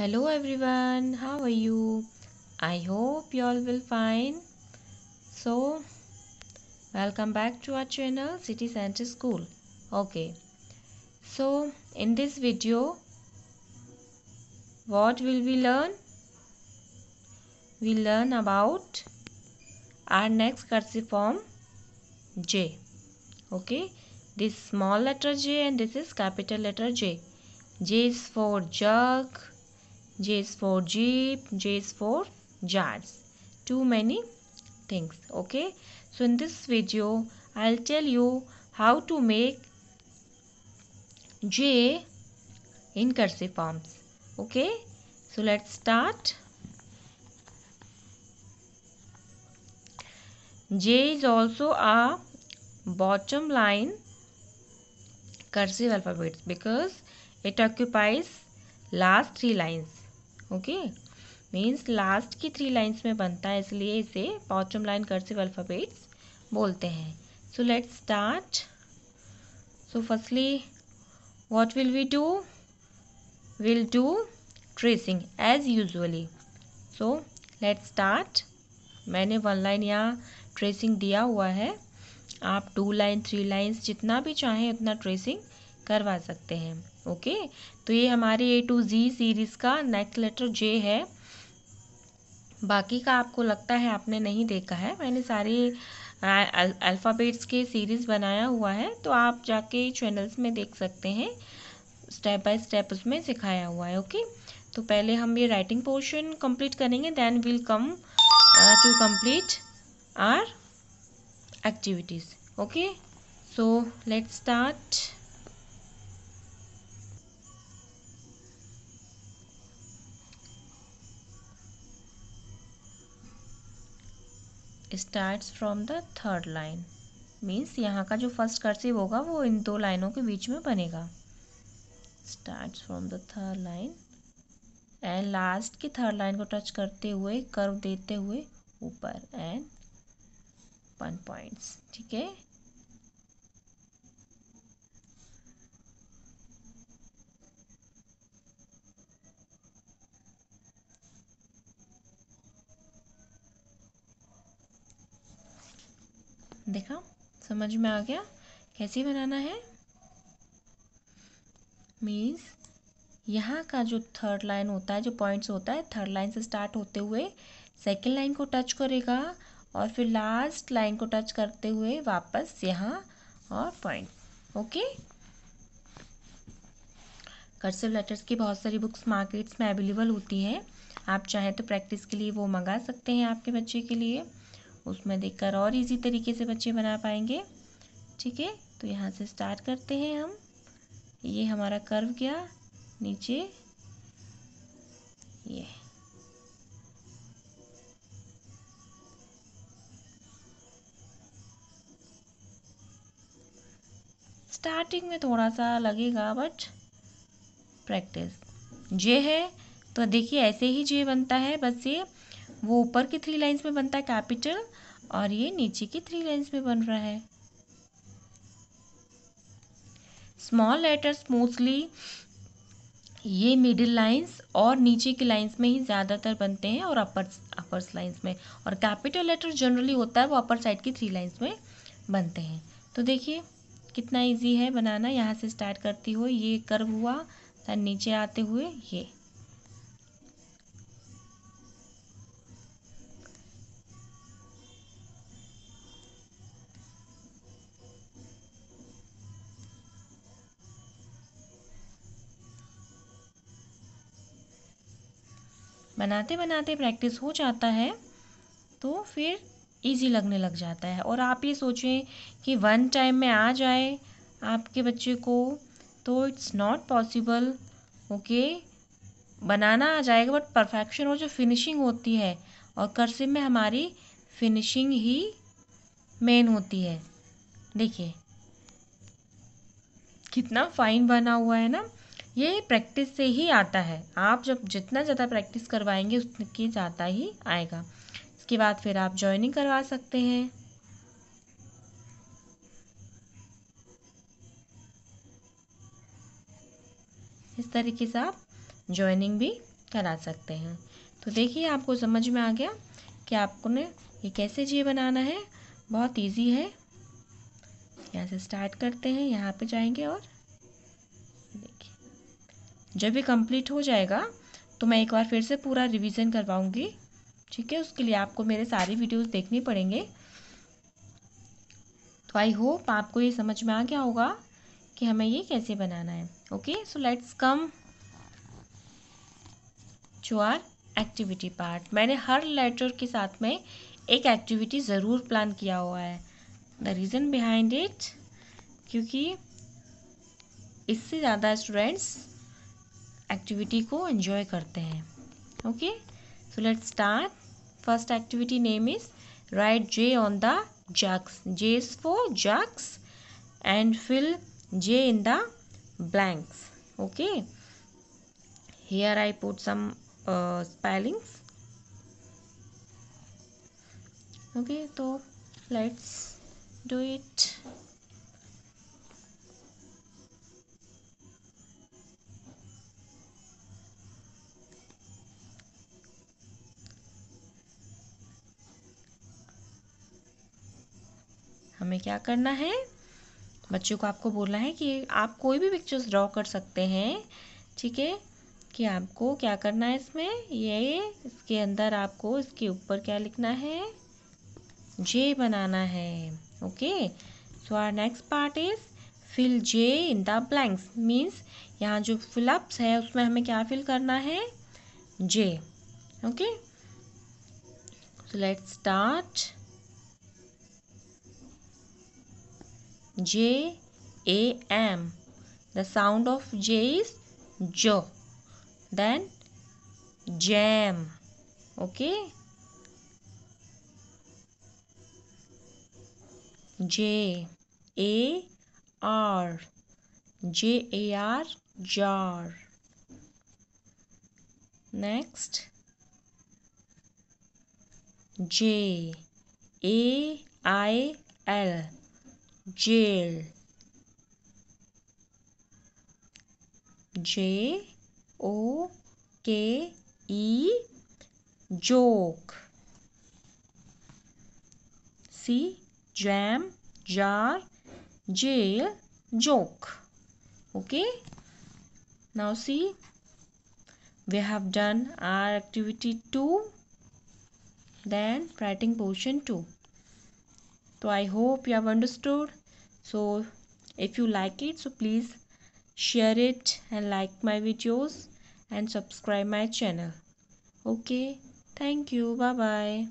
hello everyone how are you i hope you all will fine so welcome back to our channel city center school okay so in this video what will we learn we learn about our next cursive form j okay this small letter j and this is capital letter j j is for jug J is for jeep, J is for jars. Too many things. Okay. So in this video, I'll tell you how to make J in cursive forms. Okay. So let's start. J is also a bottom line cursive alphabet because it occupies last three lines okay means last की three lines में बनता है इसलिए इसे पॉचम line cursive alphabets बोलते हैं so let start so firstly what will we do will do tracing as usually so let start मैंने one line या ट्रेसिंग दिया हुआ है आप टू लाइन थ्री लाइन्स जितना भी चाहें उतना ट्रेसिंग करवा सकते हैं ओके तो ये हमारे ए टू जी सीरीज़ का नेक्स्ट लेटर जे है बाकी का आपको लगता है आपने नहीं देखा है मैंने सारे अल्फ़ाबेट्स के सीरीज़ बनाया हुआ है तो आप जाके चैनल्स में देख सकते हैं स्टेप बाय स्टेप उसमें सिखाया हुआ है ओके तो पहले हम ये राइटिंग पोर्शन कंप्लीट करेंगे then will come to complete our activities okay so let's start starts from the third line means यहाँ का जो फर्स्ट कर्सिव होगा वो इन दो लाइनों के बीच में बनेगा starts from the third line and last की थर्ड लाइन को टच करते हुए कर्व देते हुए ऊपर एंड वन पॉइंट्स ठीक है देखा समझ में आ गया कैसे बनाना है मीन्स यहाँ का जो थर्ड लाइन होता है जो पॉइंट्स होता है थर्ड लाइन से स्टार्ट होते हुए सेकेंड लाइन को टच करेगा और फिर लास्ट लाइन को टच करते हुए वापस यहाँ और पॉइंट ओके कर्सिव लेटर्स की बहुत सारी बुक्स मार्केट्स में अवेलेबल होती हैं आप चाहें तो प्रैक्टिस के लिए वो मंगा सकते हैं आपके बच्चे के लिए उसमें देखकर और इजी तरीके से बच्चे बना पाएंगे ठीक है तो यहाँ से स्टार्ट करते हैं हम ये हमारा कर्व गया नीचे ये स्टार्टिंग में थोड़ा सा लगेगा बट प्रैक्टिस जे है तो देखिए ऐसे ही जे बनता है बस ये वो ऊपर की थ्री लाइंस में बनता है कैपिटल और ये नीचे की थ्री लाइंस में बन रहा है स्मॉल लेटर्स मोस्टली ये मिडिल लाइंस और नीचे की लाइंस में ही ज़्यादातर बनते हैं और अपर अपर लाइंस में और कैपिटल लेटर जनरली होता है वो अपर साइड की थ्री लाइंस में बनते हैं तो देखिए कितना इजी है बनाना यहाँ से स्टार्ट करती हुई ये कर्व हुआ नीचे आते हुए ये बनाते बनाते प्रैक्टिस हो जाता है तो फिर इजी लगने लग जाता है और आप ये सोचें कि वन टाइम में आ जाए आपके बच्चे को तो इट्स नॉट पॉसिबल ओके बनाना आ जाएगा बट परफेक्शन और जो फिनिशिंग होती है और कर्सिव में हमारी फिनिशिंग ही मेन होती है देखिए कितना फाइन बना हुआ है ना ये प्रैक्टिस से ही आता है आप जब जितना ज़्यादा प्रैक्टिस करवाएंगे उतनी ज़्यादा ही आएगा इसके बाद फिर आप ज्वाइनिंग करवा सकते हैं इस तरीके से आप ज्वाइनिंग भी करा सकते हैं तो देखिए आपको समझ में आ गया कि आपको ने ये कैसे जी बनाना है बहुत इजी है यहाँ से स्टार्ट करते हैं यहाँ पे जाएंगे और जब ये कंप्लीट हो जाएगा तो मैं एक बार फिर से पूरा रिवीजन करवाऊँगी ठीक है उसके लिए आपको मेरे सारे वीडियोस देखने पड़ेंगे तो आई होप आपको ये समझ में आ गया होगा कि हमें ये कैसे बनाना है okay so let's come to our activity part मैंने हर लेटर के साथ में एक एक्टिविटी ज़रूर प्लान किया हुआ है द रीज़न बिहाइंड इट क्योंकि इससे ज़्यादा स्टूडेंट्स एक्टिविटी को एंजॉय करते हैं okay so let's start first activity name is write J on the jugs J is for jugs and fill J in the blanks okay here I put some spellings okay तो let's do it हमें क्या करना है बच्चों को आपको बोलना है कि आप कोई भी पिक्चर्स ड्रॉ कर सकते हैं ठीक है कि आपको क्या करना है इसमें ये इसके अंदर आपको इसके ऊपर क्या लिखना है जे बनाना है okay so our next part is fill J in the blanks means यहाँ जो फिलअप्स है उसमें हमें क्या फिल करना है J okay so let's start J A M. The sound of J is J. Then jam. Okay. J A R J A R jar. Next J A I L jail J O K E joke C jam jar jail joke okay now see we have done our activity 2 then writing portion 2 so i hope you have understood so if you like it so please share it and like my videos and subscribe my channel okay thank you bye bye